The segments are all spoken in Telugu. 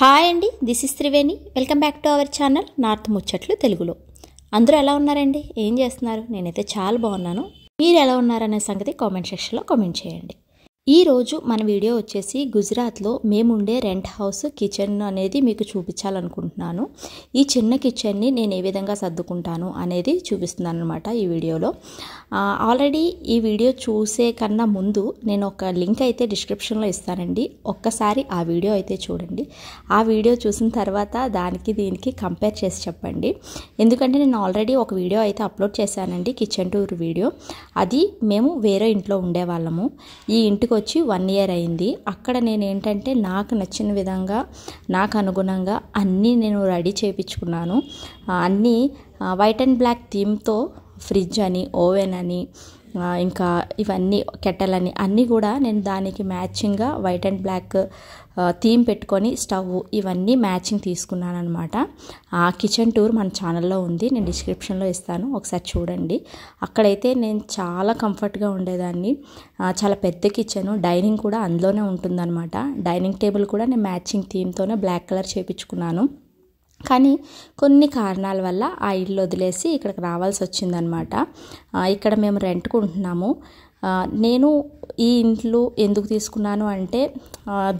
హాయ్ అండి this is Triveni welcome back to our channel north ముచ్చట్లు తెలుగులో అందరూ ఎలా ఉన్నారండి ఏం చేస్తున్నారు నేనైతే చాలా బాగున్నాను మీరు ఎలా ఉన్నారనే సంగతి కామెంట్ సెక్షన్లో కామెంట్ చేయండి ఈరోజు మన వీడియో వచ్చేసి గుజరాత్లో మేముండే రెంట్ హౌస్ కిచెన్ అనేది మీకు చూపించాలనుకుంటున్నాను ఈ చిన్న కిచెన్ని నేను ఏ విధంగా సర్దుకుంటాను అనేది చూపిస్తున్నాను అనమాట ఈ వీడియోలో ఆల్రెడీ ఈ వీడియో చూసే కన్నా ముందు నేను ఒక లింక్ అయితే డిస్క్రిప్షన్లో ఇస్తానండి ఒక్కసారి ఆ వీడియో అయితే చూడండి ఆ వీడియో చూసిన తర్వాత దానికి దీనికి కంపేర్ చేసి చెప్పండి ఎందుకంటే నేను ఆల్రెడీ ఒక వీడియో అయితే అప్లోడ్ చేశానండి కిచెన్ టూర్ వీడియో అది మేము వేరే ఇంట్లో ఉండేవాళ్ళము ఈ ఇంటికి వచ్చి వన్ ఇయర్ అయింది అక్కడ నేను ఏంటంటే నాకు నచ్చిన విధంగా నాకు అనుగుణంగా అన్నీ నేను రెడీ చేయించుకున్నాను అన్నీ వైట్ అండ్ బ్లాక్ థీమ్తో ఫ్రిడ్జ్ అని ఓవెన్ అని ఇంకా ఇవన్నీ కెట్టెల్ అని అన్నీ కూడా నేను దానికి మ్యాచింగ్గా వైట్ అండ్ బ్లాక్ థీమ్ పెట్టుకొని స్టవ్ ఇవన్నీ మ్యాచింగ్ తీసుకున్నాను అనమాట ఆ కిచెన్ టూర్ మన ఛానల్లో ఉంది నేను డిస్క్రిప్షన్లో ఇస్తాను ఒకసారి చూడండి అక్కడైతే నేను చాలా కంఫర్ట్గా ఉండేదాన్ని చాలా పెద్ద కిచెన్ డైనింగ్ కూడా అందులోనే ఉంటుందన్నమాట డైనింగ్ టేబుల్ కూడా నేను మ్యాచింగ్ థీమ్తోనే బ్లాక్ కలర్ చేయించుకున్నాను కానీ కొన్ని కారణాల వల్ల ఆ ఇల్లు వదిలేసి ఇక్కడికి రావాల్సి వచ్చిందనమాట ఇక్కడ మేము రెంట్కు ఉంటున్నాము నేను ఈ ఇంట్లు ఎందుకు తీసుకున్నాను అంటే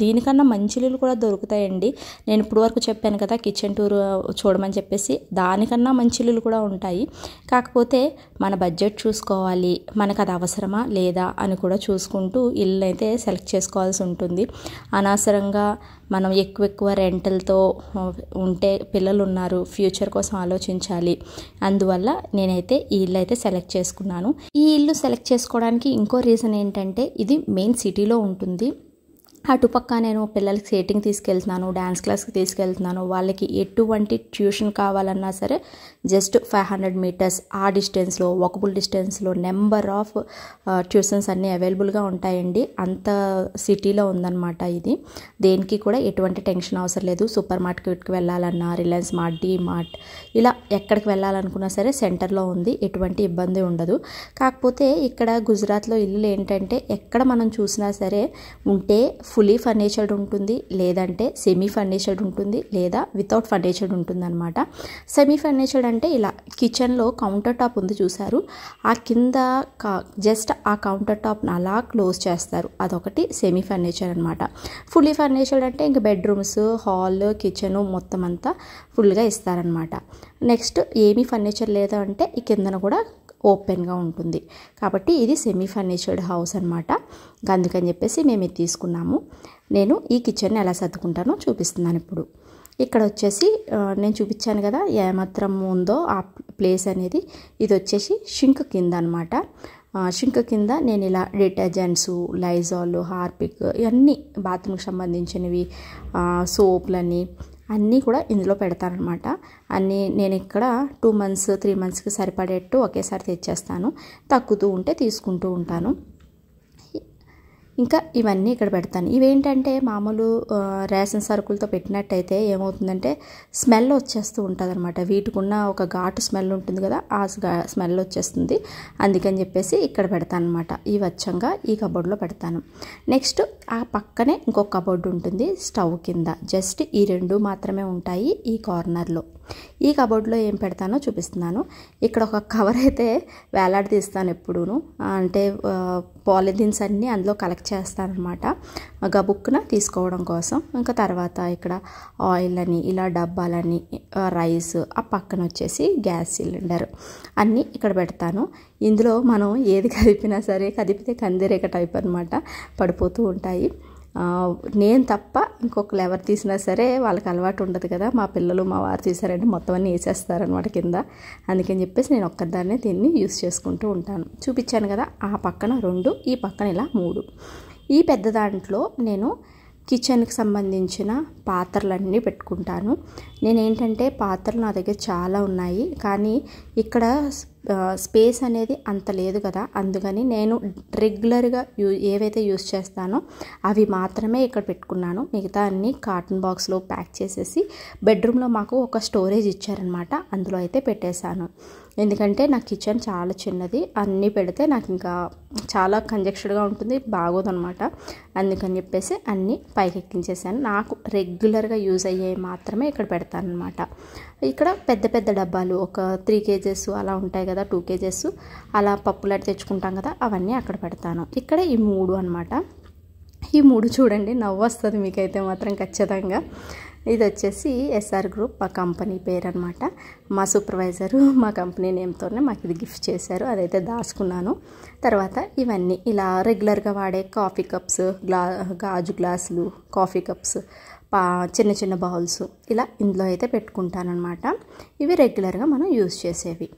దీనికన్నా మంచి ఇల్లు కూడా దొరుకుతాయండి నేను ఇప్పుడు వరకు చెప్పాను కదా కిచెన్ టూర్ చూడమని చెప్పేసి దానికన్నా మంచి ఇల్లు కూడా ఉంటాయి కాకపోతే మన బడ్జెట్ చూసుకోవాలి మనకు అది అవసరమా లేదా అని కూడా చూసుకుంటూ ఇల్లు అయితే సెలెక్ట్ చేసుకోవాల్సి ఉంటుంది అనవసరంగా మనం ఎక్కువ ఎక్కువ రెంటల్తో ఉంటే పిల్లలు ఉన్నారు ఫ్యూచర్ కోసం ఆలోచించాలి అందువల్ల నేనైతే ఈ ఇల్లు అయితే సెలెక్ట్ చేసుకున్నాను ఈ ఇల్లు సెలెక్ట్ చేసుకోవడానికి ఇంకో రీజన్ ఏంటంటే ఇది మెయిన్ సిటీలో ఉంటుంది అటుపక్క నేను పిల్లలకి సేటింగ్ తీసుకెళ్తున్నాను డ్యాన్స్ క్లాస్కి తీసుకెళ్తున్నాను వాళ్ళకి ఎటువంటి ట్యూషన్ కావాలన్నా సరే జస్ట్ ఫైవ్ హండ్రెడ్ మీటర్స్ ఆ డిస్టెన్స్లో వాకబుల్ డిస్టెన్స్లో నెంబర్ ఆఫ్ ట్యూషన్స్ అన్నీ అవైలబుల్గా ఉంటాయండి అంత సిటీలో ఉందన్నమాట ఇది దేనికి కూడా ఎటువంటి టెన్షన్ అవసరం లేదు సూపర్ మార్కెట్కి వెళ్ళాలన్నా రిలయన్స్ మార్ట్ డీ మార్ట్ ఇలా ఎక్కడికి వెళ్ళాలనుకున్నా సరే సెంటర్లో ఉంది ఎటువంటి ఇబ్బంది ఉండదు కాకపోతే ఇక్కడ గుజరాత్లో ఇల్లులు ఏంటంటే ఎక్కడ మనం చూసినా సరే ఉంటే ఫుల్లీ ఫర్నిచర్డ్ ఉంటుంది లేదంటే సెమీ ఫర్నిచర్డ్ ఉంటుంది లేదా వితౌట్ ఫర్నిచర్డ్ ఉంటుందన్నమాట సెమీ ఫర్నిచర్డ్ అంటే ఇలా కిచెన్లో కౌంటర్ టాప్ ఉంది చూసారు ఆ కింద జస్ట్ ఆ కౌంటర్ టాప్ని అలా క్లోజ్ చేస్తారు అదొకటి సెమీ ఫర్నిచర్ అనమాట ఫుల్లీ ఫర్నిచర్డ్ అంటే ఇంకా బెడ్రూమ్స్ హాల్ కిచెన్ మొత్తం అంతా ఫుల్గా ఇస్తారనమాట నెక్స్ట్ ఏమీ ఫర్నిచర్ లేదు అంటే ఈ కిందన కూడా ఓపెన్గా ఉంటుంది కాబట్టి ఇది సెమీ ఫర్నిచర్డ్ హౌస్ అనమాట అందుకని చెప్పేసి మేము ఇది తీసుకున్నాము నేను ఈ కిచెన్ ఎలా సర్దుకుంటానో చూపిస్తున్నాను ఇప్పుడు ఇక్కడ వచ్చేసి నేను చూపించాను కదా ఏమాత్రం ఉందో ఆ ప్లేస్ అనేది ఇది వచ్చేసి షింక్ కింద అనమాట షింక్ కింద నేను ఇలా డిటర్జెంట్స్ లైజాల్ హార్పిక్ ఇవన్నీ బాత్రూమ్కి సంబంధించినవి సోప్లని అన్నీ కూడా ఇందులో పెడతాను అన్నీ నేను ఇక్కడ టూ మంత్స్ త్రీ మంత్స్కి సరిపడేట్టు ఒకేసారి తెచ్చేస్తాను తక్కుతూ ఉంటే తీసుకుంటూ ఉంటాను ఇంకా ఇవన్నీ ఇక్కడ పెడతాను ఇవేంటంటే మామూలు రేషన్ సరుకులతో పెట్టినట్టయితే ఏమవుతుందంటే స్మెల్ వచ్చేస్తూ ఉంటుంది అనమాట వీటికున్న ఒక ఘాటు స్మెల్ ఉంటుంది కదా ఆ స్మెల్ వచ్చేస్తుంది అందుకని చెప్పేసి ఇక్కడ పెడతాను అనమాట ఈ వచ్చంగా ఈ కబోర్డ్లో పెడతాను నెక్స్ట్ ఆ పక్కనే ఇంకొక కబోర్డ్ ఉంటుంది స్టవ్ కింద జస్ట్ ఈ రెండు మాత్రమే ఉంటాయి ఈ కార్నర్లో ఈ కబోర్డ్లో ఏం పెడతానో చూపిస్తున్నాను ఇక్కడ ఒక కవర్ అయితే వేలాడదీస్తాను ఎప్పుడూను అంటే పాలిథిన్స్ అన్నీ అందులో కలెక్ట్ చేస్తారనమాట గబుక్కున తీసుకోవడం కోసం ఇంకా తర్వాత ఇక్కడ ఆయిల్ అని ఇలా డబ్బాలని రైస్ ఆ పక్కన వచ్చేసి గ్యాస్ సిలిండర్ అన్నీ ఇక్కడ పెడతాను ఇందులో మనం ఏది కదిపినా సరే కదిపితే కందిరేక టైప్ అనమాట పడిపోతూ ఉంటాయి నేను తప్ప ఇంకొకరు ఎవరు తీసినా సరే వాళ్ళకి అలవాటు ఉండదు కదా మా పిల్లలు మా వారు తీసారంటే మొత్తం అన్నీ వేసేస్తారనమాట కింద అందుకని చెప్పేసి నేను ఒక్కదాన్నే దీన్ని యూస్ చేసుకుంటూ ఉంటాను చూపించాను కదా ఆ పక్కన రెండు ఈ పక్కన ఇలా మూడు ఈ పెద్ద దాంట్లో నేను కిచెన్కి సంబంధించిన పాత్రలన్నీ పెట్టుకుంటాను నేనేంటంటే పాత్రలు నా దగ్గర చాలా ఉన్నాయి కానీ ఇక్కడ స్పేస్ అనేది అంత లేదు కదా అందుకని నేను రెగ్యులర్గా యూ ఏవైతే యూస్ చేస్తానో అవి మాత్రమే ఇక్కడ పెట్టుకున్నాను మిగతా అన్ని కాటన్ బాక్స్లో ప్యాక్ చేసేసి బెడ్రూమ్లో మాకు ఒక స్టోరేజ్ ఇచ్చారనమాట అందులో అయితే పెట్టేశాను ఎందుకంటే నా కిచెన్ చాలా చిన్నది అన్నీ పెడితే నాకు ఇంకా చాలా కంజెక్షన్గా ఉంటుంది బాగోదనమాట అందుకని చెప్పేసి అన్నీ పైకి ఎక్కించేసాను నాకు రెగ్యులర్గా యూజ్ అయ్యేవి మాత్రమే ఇక్కడ పెడతాను అనమాట ఇక్కడ పెద్ద పెద్ద డబ్బాలు ఒక త్రీ కేజెస్ అలా ఉంటాయి కదా టూ కేజెస్ అలా పప్పులాంటి తెచ్చుకుంటాం కదా అవన్నీ అక్కడ పెడతాను ఇక్కడ ఈ మూడు అనమాట ఈ మూడు చూడండి నవ్వు వస్తుంది మీకైతే మాత్రం ఖచ్చితంగా ఇది వచ్చేసి ఎస్ఆర్ గ్రూప్ మా కంపెనీ పేరు అనమాట మా సూపర్వైజరు మా కంపెనీ నేమ్తోనే మాకు ఇది గిఫ్ట్ చేశారు అదైతే దాచుకున్నాను తర్వాత ఇవన్నీ ఇలా రెగ్యులర్గా వాడే కాఫీ కప్స్ గ్లా గాజు గ్లాసులు కాఫీ కప్స్ పా చిన్న చిన్న బౌల్స్ ఇలా ఇందులో అయితే పెట్టుకుంటానమాట ఇవి రెగ్యులర్గా మనం యూజ్ చేసేవి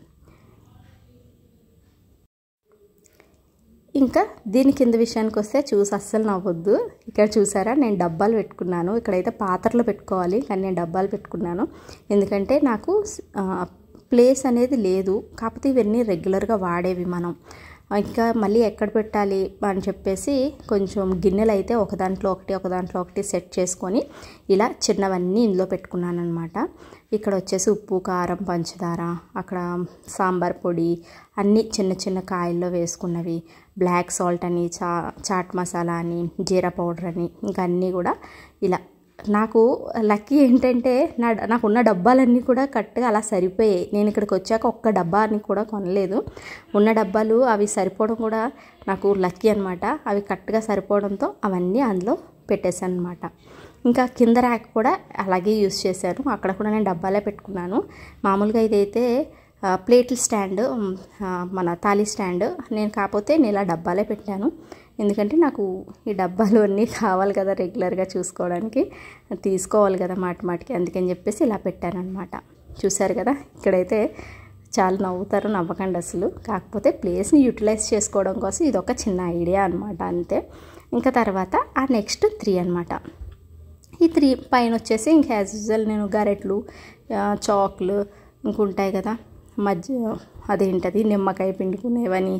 ఇంకా దీని కింద విషయానికి వస్తే చూసి అస్సలు నవ్వద్దు ఇక్కడ చూసారా నేను డబ్బాలు పెట్టుకున్నాను ఇక్కడైతే పాత్రలు పెట్టుకోవాలి కానీ నేను డబ్బాలు పెట్టుకున్నాను ఎందుకంటే నాకు ప్లేస్ అనేది లేదు కాకపోతే ఇవన్నీ రెగ్యులర్గా వాడేవి మనం ఇంకా మళ్ళీ ఎక్కడ పెట్టాలి అని చెప్పేసి కొంచెం గిన్నెలు అయితే ఒక దాంట్లో ఒకటి ఒక దాంట్లో ఒకటి సెట్ చేసుకొని ఇలా చిన్నవన్నీ ఇందులో పెట్టుకున్నాను అనమాట ఇక్కడ వచ్చేసి ఉప్పు కారం పంచదార అక్కడ సాంబార్ పొడి అన్నీ చిన్న చిన్న కాయల్లో వేసుకున్నవి బ్లాక్ సాల్ట్ అని చా చాట్ మసాలా అని జీరా పౌడర్ అని ఇంకా అన్నీ కూడా ఇలా నాకు లక్కీ ఏంటంటే నా నాకున్న డబ్బాలన్నీ కూడా కరెక్ట్గా అలా సరిపోయాయి నేను ఇక్కడికి వచ్చాక ఒక్క డబ్బా అని కూడా కొనలేదు ఉన్న డబ్బాలు అవి సరిపోవడం కూడా నాకు లక్కీ అనమాట అవి కరెక్ట్గా సరిపోవడంతో అవన్నీ అందులో పెట్టేశాను అనమాట ఇంకా కింద ర్యాక్ కూడా అలాగే యూస్ చేశాను అక్కడ కూడా నేను డబ్బాలే పెట్టుకున్నాను మామూలుగా ఇదైతే ప్లేట్ల స్టాండ్ మన తాళీ స్టాండ్ నేను కాకపోతే నేను ఇలా డబ్బాలే పెట్టాను ఎందుకంటే నాకు ఈ డబ్బాలు అన్నీ కావాలి కదా రెగ్యులర్గా చూసుకోవడానికి తీసుకోవాలి కదా మాట మాటికి అందుకని చెప్పేసి ఇలా పెట్టాను అనమాట చూశారు కదా ఇక్కడైతే చాలా నవ్వుతారు నవ్వకండి అసలు కాకపోతే ప్లేస్ని యూటిలైజ్ చేసుకోవడం కోసం ఇది ఒక చిన్న ఐడియా అనమాట అంతే ఇంకా తర్వాత ఆ నెక్స్ట్ త్రీ అనమాట ఈ త్రీ పైన వచ్చేసి ఇంకా యాజ్ యూజువల్ నేను గరెట్లు చాక్లు ఇంకుంటాయి కదా మధ్య అదేంటది నిమ్మకాయ పిండుకునేవని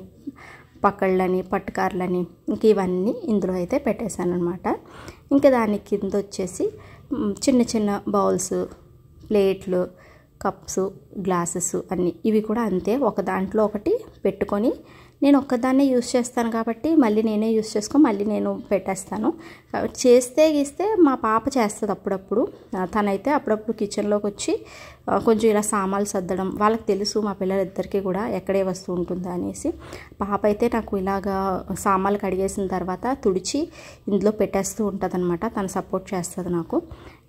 పక్కళ్ళని పట్టుకార్లని ఇంక ఇవన్నీ ఇందులో అయితే పెట్టేశాను అనమాట ఇంకా దాని కింద వచ్చేసి చిన్న చిన్న బౌల్స్ ప్లేట్లు కప్స్ గ్లాసెస్ అన్నీ ఇవి కూడా అంతే ఒక దాంట్లో ఒకటి పెట్టుకొని నేను ఒక్కదాన్నే యూస్ చేస్తాను కాబట్టి మళ్ళీ నేనే యూస్ చేసుకో మళ్ళీ నేను పెట్టేస్తాను చేస్తే గీస్తే మా పాప చేస్తుంది అప్పుడప్పుడు తనైతే అప్పుడప్పుడు కిచెన్లోకి వచ్చి కొంచెం ఇలా సామాన్లు సర్దడం వాళ్ళకి తెలుసు మా పిల్లలిద్దరికీ కూడా ఎక్కడే వస్తువు ఉంటుందా అనేసి పాప అయితే నాకు ఇలాగా సామాన్లు కడిగేసిన తర్వాత తుడిచి ఇందులో పెట్టేస్తూ ఉంటుంది తను సపోర్ట్ చేస్తుంది నాకు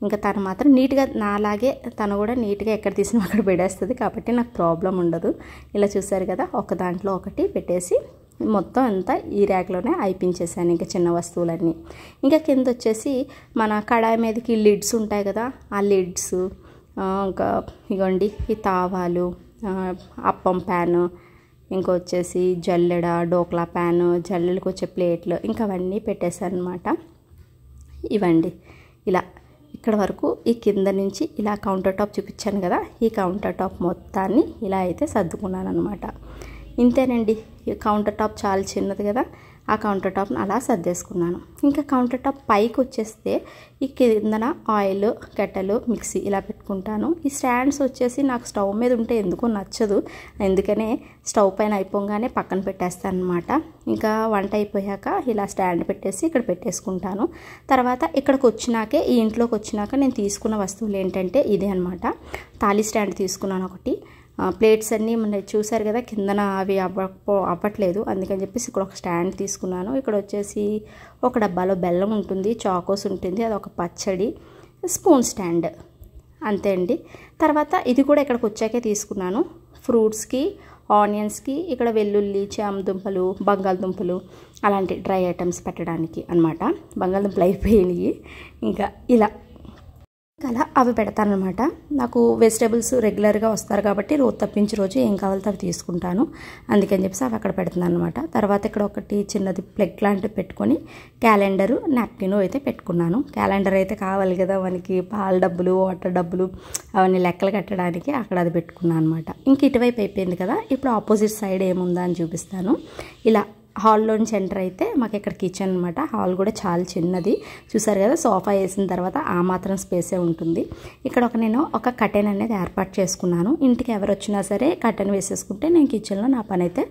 ఇంకా తను మాత్రం నీట్గా నాలాగే తను కూడా నీట్గా ఎక్కడ తీసినా అక్కడ పెట్టేస్తుంది కాబట్టి నాకు ప్రాబ్లం ఉండదు ఇలా చూసారు కదా ఒక దాంట్లో ఒకటి పెట్టేసి మొత్తం అంతా ఈ ర్యాక్లోనే అయిపించేసాను ఇంకా చిన్న వస్తువులన్నీ ఇంకా కింద వచ్చేసి మన కడాయి మీదకి లిడ్స్ ఉంటాయి కదా ఆ లిడ్స్ ఇంకా ఇగోండి ఈ తావాలు అప్పం ప్యాను ఇంకా వచ్చేసి జల్లెడ డోక్లా ప్యాను జల్లెలకు వచ్చే ప్లేట్లు ఇంకా అవన్నీ పెట్టేశాను అనమాట ఇవండి ఇలా ఇక్కడ వరకు ఈ కింద నుంచి ఇలా కౌంటర్ టాప్ చూపించాను కదా ఈ కౌంటర్ టాప్ మొత్తాన్ని ఇలా అయితే సర్దుకున్నాను అనమాట ఇంతేనండి ఈ కౌంటర్ టాప్ చాలా చిన్నది కదా ఆ కౌంటర్ టాప్ను అలా సర్దేసుకున్నాను ఇంకా కౌంటర్ టాప్ పైకి వచ్చేస్తే ఈ కిందన ఆయిల్ కెటలు మిక్సీ ఇలా పెట్టుకుంటాను ఈ స్టాండ్స్ వచ్చేసి నాకు స్టవ్ మీద ఉంటే ఎందుకో నచ్చదు ఎందుకనే స్టవ్ పైన అయిపోగానే పక్కన పెట్టేస్తాను అనమాట ఇంకా వంట అయిపోయాక ఇలా స్టాండ్ పెట్టేసి ఇక్కడ పెట్టేసుకుంటాను తర్వాత ఇక్కడికి వచ్చినాకే ఈ ఇంట్లోకి వచ్చినాక నేను తీసుకున్న వస్తువులు ఏంటంటే ఇదే అనమాట తాళీ స్టాండ్ తీసుకున్నాను ఒకటి ప్లేట్స్ అన్నీ మన చూసారు కదా కిందన అవి అవ్వకపో అవ్వట్లేదు అందుకని చెప్పేసి ఇక్కడ ఒక స్టాండ్ తీసుకున్నాను ఇక్కడ వచ్చేసి ఒక డబ్బాలో బెల్లం ఉంటుంది చాకోస్ ఉంటుంది అదొక పచ్చడి స్పూన్ స్టాండ్ అంతే అండి తర్వాత ఇది కూడా ఇక్కడికి వచ్చాకే తీసుకున్నాను ఫ్రూట్స్కి ఆనియన్స్కి ఇక్కడ వెల్లుల్లి చామదుంపలు బంగాళదుంపలు అలాంటి డ్రై ఐటమ్స్ పెట్టడానికి అనమాట బంగాళదుంపలు అయిపోయినాయి ఇంకా ఇలా అలా అవి పెడతానమాట నాకు వెజిటేబుల్స్ రెగ్యులర్గా వస్తారు కాబట్టి రోజు తప్పించి రోజు ఏం కావాలో అవి తీసుకుంటాను అందుకని చెప్పేసి అవి అక్కడ పెడుతున్నాను అనమాట తర్వాత ఇక్కడ ఒకటి చిన్నది ప్లగ్ లాంటివి పెట్టుకొని క్యాలెండరు నాప్కిన్ అయితే పెట్టుకున్నాను క్యాలెండర్ అయితే కావాలి కదా మనకి పాల డబ్బులు వాటర్ డబ్బులు అవన్నీ లెక్కలు కట్టడానికి అక్కడ అది పెట్టుకున్నాను అనమాట ఇంక ఇటువైపు అయిపోయింది కదా ఇప్పుడు ఆపోజిట్ సైడ్ ఏముందా అని చూపిస్తాను ఇలా హాల్లోంచి ఎంటర్ అయితే మాకు ఇక్కడ కిచెన్ అనమాట హాల్ కూడా చాలా చిన్నది చూసారు కదా సోఫా వేసిన తర్వాత ఆ మాత్రం స్పేసే ఉంటుంది ఇక్కడ ఒక నేను ఒక కటెన్ అనేది ఏర్పాటు చేసుకున్నాను ఇంటికి ఎవరు వచ్చినా సరే కటెన్ వేసేసుకుంటే నేను కిచెన్లో నా పని అయితే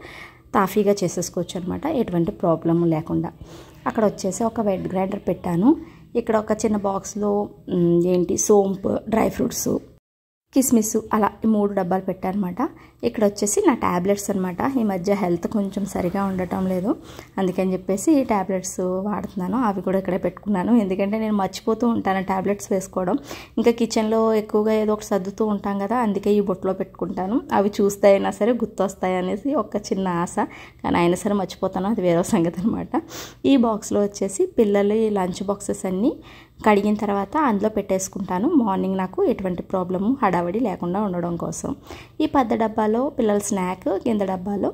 తాఫీగా చేసేసుకోవచ్చు అనమాట ఎటువంటి ప్రాబ్లం లేకుండా అక్కడ వచ్చేసి ఒక వెడ్ గ్రైండర్ పెట్టాను ఇక్కడ ఒక చిన్న బాక్స్లో ఏంటి సోంపు డ్రై ఫ్రూట్స్ కిస్మిస్ అలా ఈ మూడు డబ్బాలు పెట్టారనమాట ఇక్కడ వచ్చేసి నా ట్యాబ్లెట్స్ అనమాట ఈ మధ్య హెల్త్ కొంచెం సరిగా ఉండటం లేదు అందుకని చెప్పేసి ఈ ట్యాబ్లెట్స్ వాడుతున్నాను అవి కూడా ఇక్కడే పెట్టుకున్నాను ఎందుకంటే నేను మర్చిపోతూ ఉంటాను ట్యాబ్లెట్స్ వేసుకోవడం ఇంకా కిచెన్లో ఎక్కువగా ఏదో ఒకటి సర్దుతూ ఉంటాం కదా అందుకే ఈ బొట్లో పెట్టుకుంటాను అవి చూస్తే అయినా సరే గుర్తొస్తాయి అనేసి ఒక చిన్న ఆశ కానీ అయినా సరే మర్చిపోతాను అది వేరే సంగతి అనమాట ఈ బాక్స్లో వచ్చేసి పిల్లలు లంచ్ బాక్సెస్ అన్నీ కడిగిన తర్వాత అందులో పెట్టేసుకుంటాను మార్నింగ్ నాకు ఎటువంటి ప్రాబ్లము హడావడి లేకుండా ఉండడం కోసం ఈ పెద్ద డబ్బాలో పిల్లల స్నాక్ కింద డబ్బాలో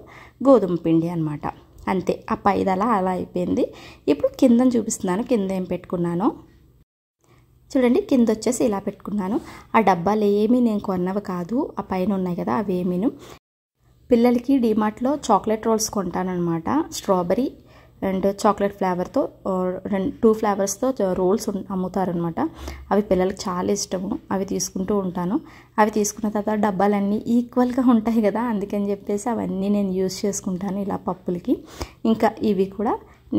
గోధుమ పిండి అనమాట అంతే ఆ పైదలా అలా అయిపోయింది ఇప్పుడు కింద చూపిస్తున్నాను కింద ఏం పెట్టుకున్నాను చూడండి కింద వచ్చేసి ఇలా పెట్టుకున్నాను ఆ డబ్బాలు ఏమీ నేను కొన్నవి కాదు ఆ పైన ఉన్నాయి కదా అవి ఏమీను పిల్లలకి డిమార్ట్లో చాక్లెట్ రోల్స్ కొంటానమాట స్ట్రాబెరీ అండ్ చాక్లెట్ ఫ్లేవర్తో రెండు టూ ఫ్లేవర్స్తో రోల్స్ అమ్ముతారనమాట అవి పిల్లలకి చాలా ఇష్టము అవి తీసుకుంటూ ఉంటాను అవి తీసుకున్న తర్వాత డబ్బాలన్నీ ఈక్వల్గా ఉంటాయి కదా అందుకని చెప్పేసి అవన్నీ నేను యూజ్ చేసుకుంటాను ఇలా పప్పులకి ఇంకా ఇవి కూడా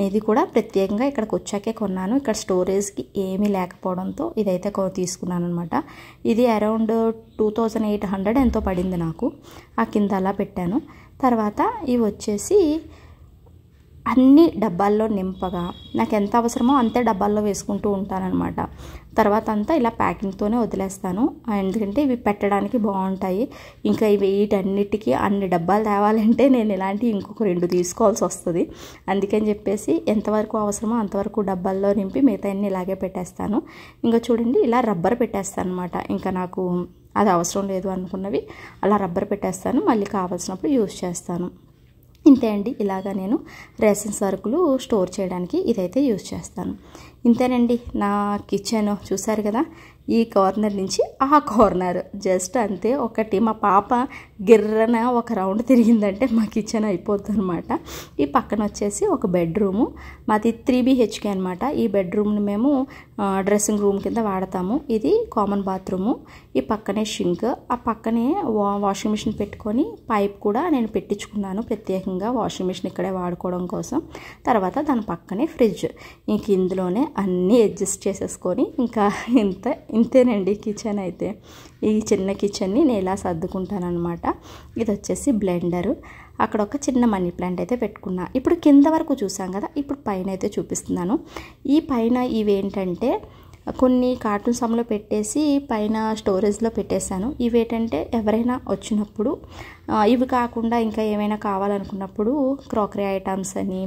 ఇది కూడా ప్రత్యేకంగా ఇక్కడికి వచ్చాకే కొన్నాను ఇక్కడ స్టోరేజ్కి ఏమీ లేకపోవడంతో ఇదైతే తీసుకున్నాను అనమాట ఇది around two thousand eight hundred ఎంతో పడింది నాకు ఆ కింద అలా పెట్టాను తర్వాత ఇవి వచ్చేసి అన్ని డబ్బాల్లో నింపగా నాకు ఎంత అవసరమో అంతే డబ్బాల్లో వేసుకుంటూ ఉంటానన్నమాట తర్వాత అంతా ఇలా ప్యాకింగ్తోనే వదిలేస్తాను ఎందుకంటే ఇవి పెట్టడానికి బాగుంటాయి ఇంకా ఇవి వీటన్నిటికీ అన్ని డబ్బాలు తేవాలంటే నేను ఇలాంటి ఇంకొక రెండు తీసుకోవాల్సి వస్తుంది అందుకని చెప్పేసి ఎంతవరకు అవసరమో అంతవరకు డబ్బాల్లో నింపి మిగతా అన్ని ఇలాగే పెట్టేస్తాను ఇంకా చూడండి ఇలా రబ్బర్ పెట్టేస్తాను అనమాట ఇంకా నాకు అది అవసరం లేదు అనుకున్నవి అలా రబ్బర్ పెట్టేస్తాను మళ్ళీ కావాల్సినప్పుడు యూస్ చేస్తాను ఇంతే అండి ఇలాగా నేను రేషన్ సరుకులు స్టోర్ చేయడానికి ఇదైతే యూజ్ చేస్తాను ఇంతేనండి నా కిచెన్ చూసారు కదా ఈ కార్నర్ నుంచి ఆ కార్నర్ జస్ట్ అంతే ఒకటి మా పాప గిర్రన ఒక రౌండ్ తిరిగిందంటే మా కిచెన్ అయిపోతుంది అనమాట ఈ పక్కన వచ్చేసి ఒక బెడ్రూము మాది త్రీ బీహెచ్కే అనమాట ఈ బెడ్రూమ్ని మేము డ్రెస్సింగ్ రూమ్ కింద వాడతాము ఇది కామన్ బాత్రూము ఈ పక్కనే షింక్ ఆ పక్కనే వా వాషింగ్ మిషన్ పెట్టుకొని పైప్ కూడా నేను పెట్టించుకున్నాను ప్రత్యేకంగా వాషింగ్ మిషన్ ఇక్కడే వాడుకోవడం కోసం తర్వాత దాని పక్కనే ఫ్రిడ్జ్ ఇంక ఇందులోనే అన్నీ అడ్జస్ట్ చేసేసుకొని ఇంకా ఇంత ఇంతేనండి కిచెన్ అయితే ఈ చిన్న కిచెన్ని నేను ఇలా అనమాట ఇది వచ్చేసి బ్లెండరు అక్కడ ఒక చిన్న మనీ ప్లాంట్ అయితే పెట్టుకున్నా ఇప్పుడు కింద వరకు చూసాం కదా ఇప్పుడు పైన అయితే చూపిస్తున్నాను ఈ పైన ఇవేంటంటే కొన్ని కార్టూన్ సమ్లో పెట్టేసి పైన స్టోరేజ్లో పెట్టేశాను ఇవేంటంటే ఎవరైనా వచ్చినప్పుడు ఇవి కాకుండా ఇంకా ఏమైనా కావాలనుకున్నప్పుడు క్రాకరీ ఐటమ్స్ అని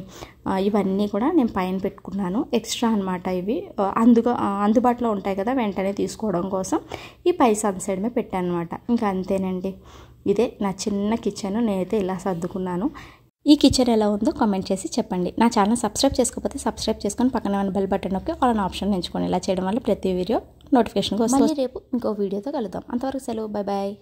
ఇవన్నీ కూడా నేను పైన పెట్టుకున్నాను ఎక్స్ట్రా అనమాట ఇవి అందుగా అందుబాటులో ఉంటాయి కదా వెంటనే తీసుకోవడం కోసం ఈ పై సన్సైడ్ మీద పెట్టాను అనమాట ఇంకా అంతేనండి ఇదే నా చిన్న కిచెన్ నేనైతే ఇలా సర్దుకున్నాను ఈ కిచెన్ ఎలా ఉందో కామెంట్ చేసి చెప్పండి నా ఛానల్ సబ్స్క్రైబ్ చేసుకోకపోతే సబ్స్క్రైబ్ చేసుకొని పక్కన ఉన్న బెల్ బటన్ నొక్కి ఆన్ ఆప్షన్ ఎంచుకోండి ఇలా చేయడం వల్ల ప్రతి వీడియో నోటిఫికేషన్ కోసం రేపు ఇంకో వీడియోతో కలుద్దాం అంతవరకు సెలవు బాయ్ బాయ్